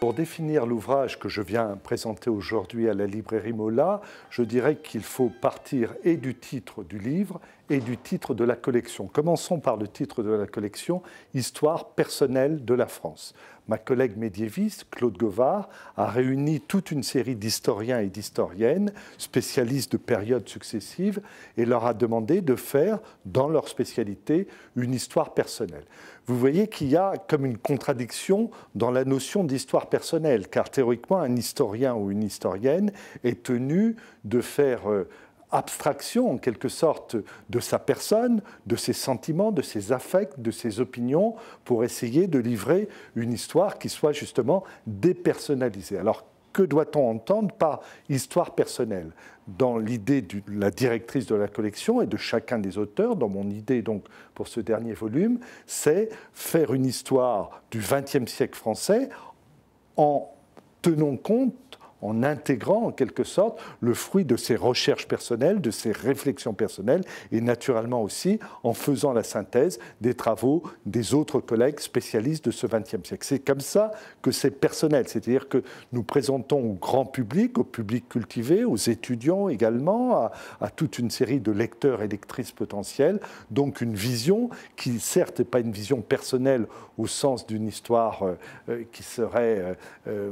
Pour définir l'ouvrage que je viens présenter aujourd'hui à la librairie Mola, je dirais qu'il faut partir et du titre du livre et du titre de la collection. Commençons par le titre de la collection, Histoire personnelle de la France. Ma collègue médiéviste, Claude Govard, a réuni toute une série d'historiens et d'historiennes, spécialistes de périodes successives, et leur a demandé de faire, dans leur spécialité, une histoire personnelle. Vous voyez qu'il y a comme une contradiction dans la notion d'histoire personnelle, car théoriquement, un historien ou une historienne est tenu de faire... Euh, abstraction en quelque sorte de sa personne, de ses sentiments, de ses affects, de ses opinions, pour essayer de livrer une histoire qui soit justement dépersonnalisée. Alors que doit-on entendre par histoire personnelle Dans l'idée de la directrice de la collection et de chacun des auteurs, dans mon idée donc pour ce dernier volume, c'est faire une histoire du XXe siècle français en tenant compte en intégrant en quelque sorte le fruit de ses recherches personnelles, de ses réflexions personnelles, et naturellement aussi en faisant la synthèse des travaux des autres collègues spécialistes de ce XXe siècle. C'est comme ça que c'est personnel, c'est-à-dire que nous présentons au grand public, au public cultivé, aux étudiants également, à, toute une série de lecteurs et lectrices potentiels, donc une vision qui certes n'est pas une vision personnelle au sens d'une histoire euh, euh, qui serait... Euh,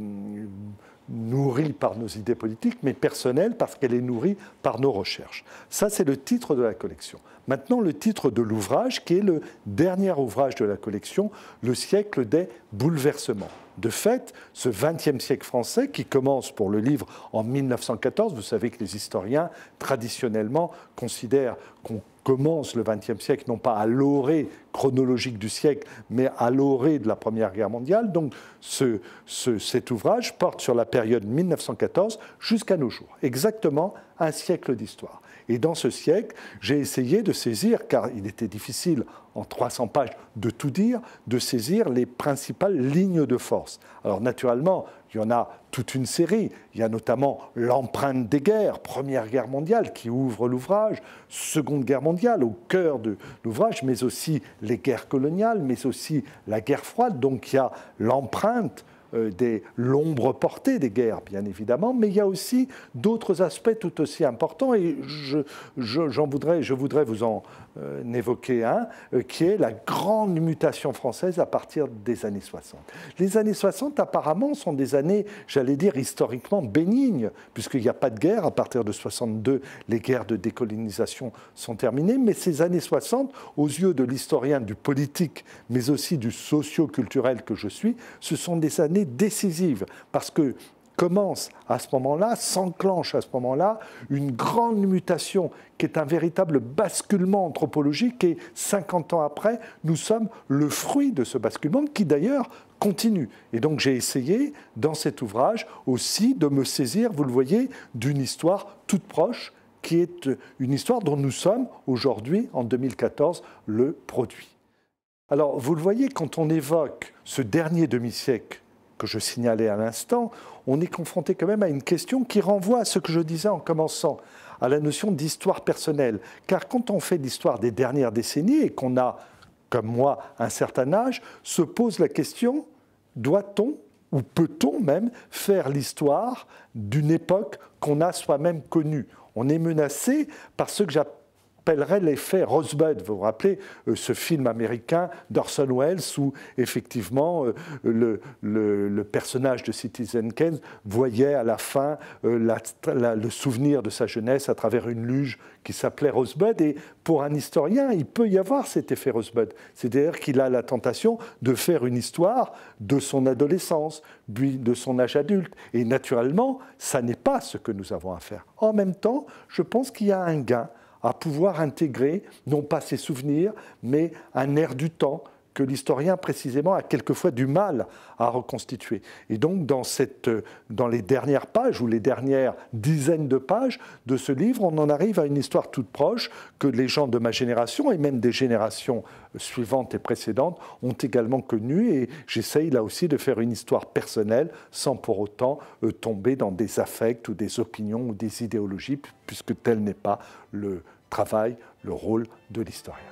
nourrie par nos idées politiques, mais personnelle parce qu'elle est nourrie par nos recherches. Ça, c'est le titre de la collection. Maintenant, le titre de l'ouvrage, qui est le dernier ouvrage de la collection, Le siècle des bouleversements de fait, ce XXe siècle français qui commence pour le livre en 1914, vous savez que les historiens traditionnellement considèrent qu'on commence le XXe siècle non pas à l'orée chronologique du siècle, mais à l'orée de la Première Guerre mondiale. Donc cet ouvrage porte sur la période 1914 jusqu'à nos jours, exactement un siècle d'histoire. Et dans ce siècle, j'ai essayé de saisir, car il était difficile en 300 pages de tout dire, de saisir les principales lignes de force. Alors naturellement, il y en a toute une série. Il y a notamment l'empreinte des guerres, Première Guerre mondiale qui ouvre l'ouvrage, Seconde Guerre mondiale au cœur de l'ouvrage, mais aussi les guerres coloniales, mais aussi la guerre froide. Donc il y a l'empreinte euh, des l'ombre portée des guerres, bien évidemment, mais il y a aussi d'autres aspects tout aussi importants, et je, j'en voudrais, je voudrais vous en euh, évoquer un, euh, qui est la grande mutation française à partir des années 60. Les années 60, apparemment, sont des années, j'allais dire, historiquement bénignes, puisqu'il n'y a pas de guerre. À partir de 62, les guerres de décolonisation sont terminées, mais ces années 60, aux yeux de l'historien, du politique, mais aussi du socio-culturel que je suis, ce sont des années décisive, parce que commence à ce moment-là, s'enclenche à ce moment-là une grande mutation qui est un véritable basculement anthropologique et 50 ans après, nous sommes le fruit de ce basculement qui d'ailleurs continue. Et donc j'ai essayé dans cet ouvrage aussi de me saisir, vous le voyez, d'une histoire toute proche qui est une histoire dont nous sommes aujourd'hui, en 2014, le produit. Alors vous le voyez, quand on évoque ce dernier demi-siècle que je signalais à l'instant, on est confronté quand même à une question qui renvoie à ce que je disais en commençant, à la notion d'histoire personnelle. Car quand on fait l'histoire des dernières décennies et qu'on a, comme moi, un certain âge, se pose la question, doit-on ou peut-on même faire l'histoire d'une époque qu'on a soi-même connue On est menacé par ce que j'appelle J'appellerais l'effet Rosebud. Vous vous rappelez euh, ce film américain d'Orson Welles où effectivement euh, le, personnage de Citizen Kane voyait à la fin euh, le souvenir de sa jeunesse à travers une luge qui s'appelait Rosebud. Et pour un historien, il peut y avoir cet effet Rosebud. C'est-à-dire qu'il a la tentation de faire une histoire de son adolescence, puis de son âge adulte. Et naturellement, ça n'est pas ce que nous avons à faire. En même temps, je pense qu'il y a un gain à pouvoir intégrer, non pas ses souvenirs, mais un air du temps que l'historien précisément a quelquefois du mal à reconstituer. Et donc dans, cette, dans les dernières pages ou les dernières dizaines de pages de ce livre, on en arrive à une histoire toute proche que les gens de ma génération et même des générations suivantes et précédentes ont également connue. Et j'essaye là aussi de faire une histoire personnelle sans pour autant euh, tomber dans des affects ou des opinions ou des idéologies, puisque tel n'est pas le, travaille le rôle de l'historien.